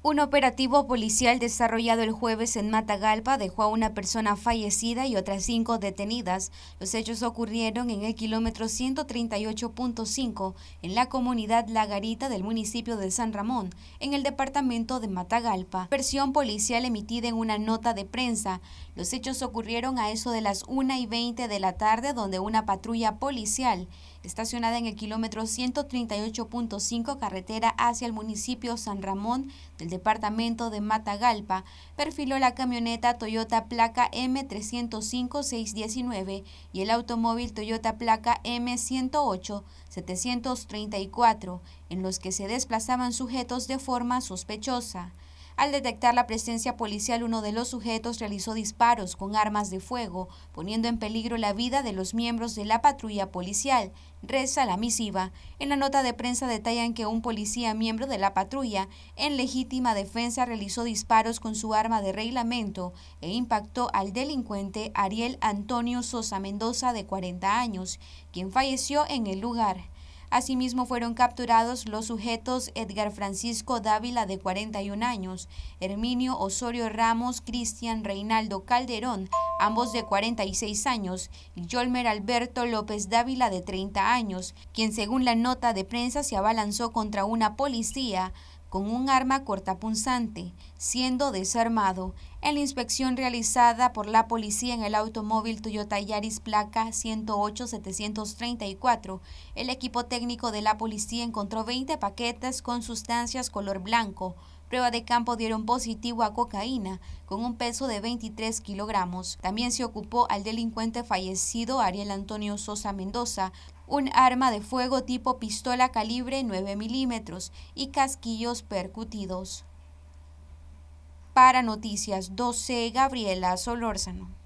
Un operativo policial desarrollado el jueves en Matagalpa dejó a una persona fallecida y otras cinco detenidas. Los hechos ocurrieron en el kilómetro 138.5 en la comunidad Lagarita del municipio de San Ramón, en el departamento de Matagalpa. Versión policial emitida en una nota de prensa. Los hechos ocurrieron a eso de las 1 y 20 de la tarde, donde una patrulla policial estacionada en el kilómetro 138.5 carretera hacia el municipio San Ramón del el departamento de Matagalpa perfiló la camioneta Toyota placa M305-619 y el automóvil Toyota placa M108-734, en los que se desplazaban sujetos de forma sospechosa. Al detectar la presencia policial, uno de los sujetos realizó disparos con armas de fuego, poniendo en peligro la vida de los miembros de la patrulla policial, reza la misiva. En la nota de prensa detallan que un policía miembro de la patrulla, en legítima defensa, realizó disparos con su arma de reglamento e impactó al delincuente Ariel Antonio Sosa Mendoza, de 40 años, quien falleció en el lugar. Asimismo fueron capturados los sujetos Edgar Francisco Dávila de 41 años, Herminio Osorio Ramos, Cristian Reinaldo Calderón, ambos de 46 años, y Yolmer Alberto López Dávila de 30 años, quien según la nota de prensa se abalanzó contra una policía con un arma cortapunzante, siendo desarmado. En la inspección realizada por la policía en el automóvil Toyota Yaris placa 108-734, el equipo técnico de la policía encontró 20 paquetes con sustancias color blanco, Prueba de campo dieron positivo a cocaína con un peso de 23 kilogramos. También se ocupó al delincuente fallecido Ariel Antonio Sosa Mendoza un arma de fuego tipo pistola calibre 9 milímetros y casquillos percutidos. Para Noticias 12, Gabriela Solórzano.